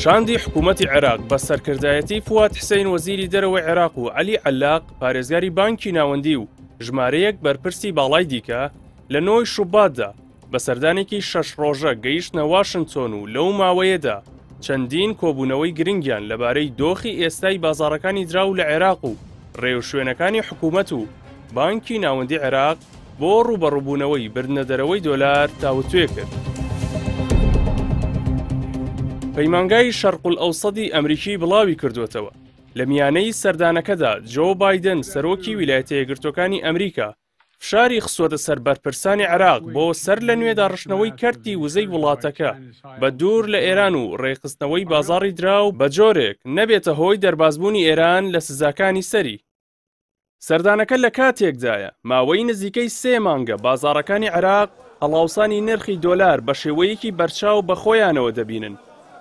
شاندی حکوومەتتی عێراق بە سەرکردایەتی فوات حسین وەزیری دەرەوەی عێراق و علی علاق پارێزگاری بانکی ناوەندی و ژمارەیەک بەرپرسی باڵای دیکە لە نۆی شوباتدا بە سەردانێکی شەش ڕۆژە گەیشتە واشنگتۆن و لەو ماوەیەدا چەندین کۆبوونەوەی گرنگیان لەبارەی دۆخی ئێستای بازارەکانی دراو لە عێراق و ڕێو شوێنەکانی حکوومەت و بانکی ناوەندی عێراق بۆ ڕوبەڕووبوونەوەی بردنەدەرەوەی دۆلار تاوتوێ کرد. پەیمانگای شەرقل ئەوسەدی ئەمریکی بڵاوی کردوێتەوە لە میانەی سەردانەکەدا جۆ بادن سەرۆکی ویلایەتەیە گرتوەکانی ئەمریکا فشاری خسوەتە سەر بەرپرسانی عراق بۆ سەر لە نوێدا ڕشنەوەی کردی وزەی وڵاتەکە بە دوور لە ئێران و ڕێخستنەوەی بازاری دراو بە جۆرێک نەبێتە هۆی دەربازبوونی ئێران لە سزاکانی سەری سەردانەکە لە کاتێکدایە ماوەی نزیکەی سێ مانگە بازارەکانی عراق هەڵاوسانی نرخی دۆلار بە شێوەیەکی بەرچاو بە خۆیانەوە دەبینن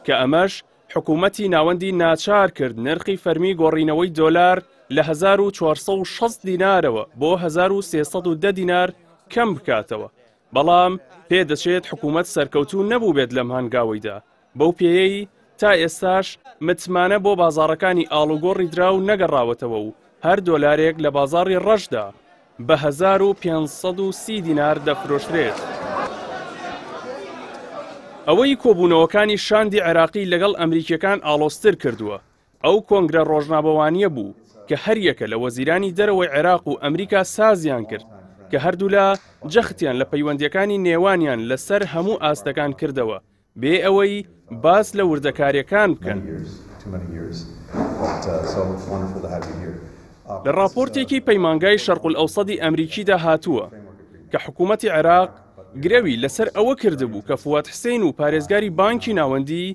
کە ئەمەش حکوومەتی ناوەندی ناچار کرد نرخی فەرمی گۆڕینەوەی دۆلار لە 1460 دینارەوە بۆ 1310 دینار کەم بکاتەوە بەڵام پێدەچێت حکوومەت سەرکەوتو نەبوو بێت لەم هەنگاویدا بەو پێەیە تا ئێستاش متمانە بۆ بازارەکانی ئالوگۆڕی دراو نەگەڕاوەتەوە و هەر دۆلارێک لە بازاری ڕەشدا بە 1530 دینار دەفرۆشرێت. ئەوەی کۆبوونەوەکانی شاندی عێراقی لەگەڵ ئەمریکیەکان ئالۆستر کردووە ئەو کۆنگرە ڕۆژنابەوانیە بوو کە هەریەکە لە وەزیرانی دەرەوەی عێراق و ئەمریکا سازیان کرد کە هەردوو لە جەختیان لە پەیوەندیەکانی نێوانیان لەسەر هەموو ئاستەکان کردەوە بێ ئەوەی باس لە وردەکاریەکان بکەن. لە راپۆرتێکی پەیمانگای شەرقل ئەوسەدی ئەمریکیدا هاتووە کە حکوومەتتی عێراق گرەوی لەسەر ئەوە کردبوو کە فوات حسین و پارێزگاری بانکی ناوەندی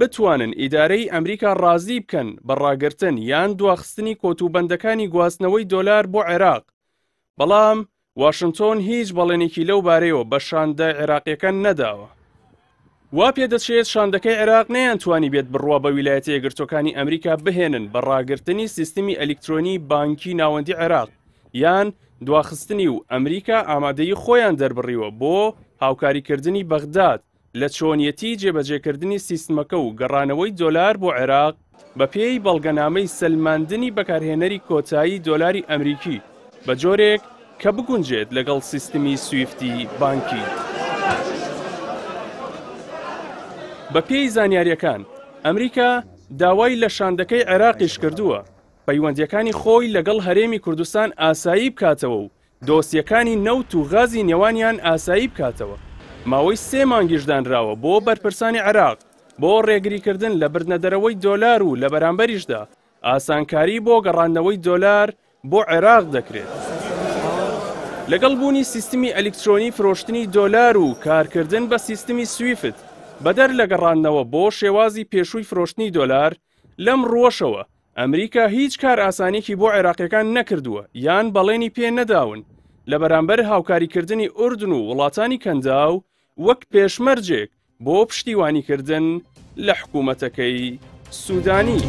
بتوانن ئیدارەی ئەمریکا ڕازی بکەن بەڕاگرتن یان دواخستنی کۆتوبندەکانی گواستنەوەی دۆلار بۆ عێراق بەڵام واشنگتۆن هیچ بەڵێنێکی لەو بارەیەوە بە شاندە عێراقیەکان نەداوە وا پێدەچێت شاندەکەی عێراق نەیانتوانی بێت بڕوا بە ویلایەتە یەگرتوەکانی ئەمریکا بهێنن بە ڕاگررتنی سیستمی ئەلکترۆنی بانکی ناوەندی عێراق یان دواخستنی و ئەمریکا ئامادەی خۆیان دەربڕیوە بۆ هاوکاریکردنی بەغداد لە چۆنیەتی جێبەجێکردنی سیستمەکە و گەڕانەوەی دۆلار بۆ عێراق بە پێی بەڵگەنامەی سلماندنی بەکارهێنەری کۆتایی دۆلاری ئەمریکی بە جۆرێک کە بگونجێت لەگەڵ سیستمی سویفتی بانکی. بە پێی زانیاریەکان ئەمریکا داوای لە شاندەکەی عێراقیش کردووە پەیوەندیەکانی خۆی لەگەڵ هەرێمی کوردستان ئاسایی بکاتەوە و دۆستیەکانی نەوت و غازی نێوانیان ئاسایی بکاتەوە ماوەی سێ مانگیشدانراوە بۆ بەرپرسانی عراق بۆ ڕێگریکردن لە بردنەدەرەوەی دۆلار و لە بەرامبەریشدا ئاسانکاری بۆ گەڕاندنەوەی دۆلار بۆ عێراق دەکرێت. لەگەڵ بوونی سیستمی ئەلکترۆنی فرۆشتنی دۆلار و کارکردن بە سیستمی سویفت بەدەر لە گەڕاندنەوە بۆ شێوازی پێشووی فرۆشتنی دۆلار لەم ڕۆشەوە ئەمریکا هیچ کار ئاسانێکی بۆ عێراقیەکان نەکردووە یان بەڵێنی پێ نەداون لە بەرامبەر هاوکاریکردنی ئوردن و وڵاتانی کەنداو وەک پێشمەرجێک بۆ پشتیوانیکردن لە حکوومەتەکەی سوودانی.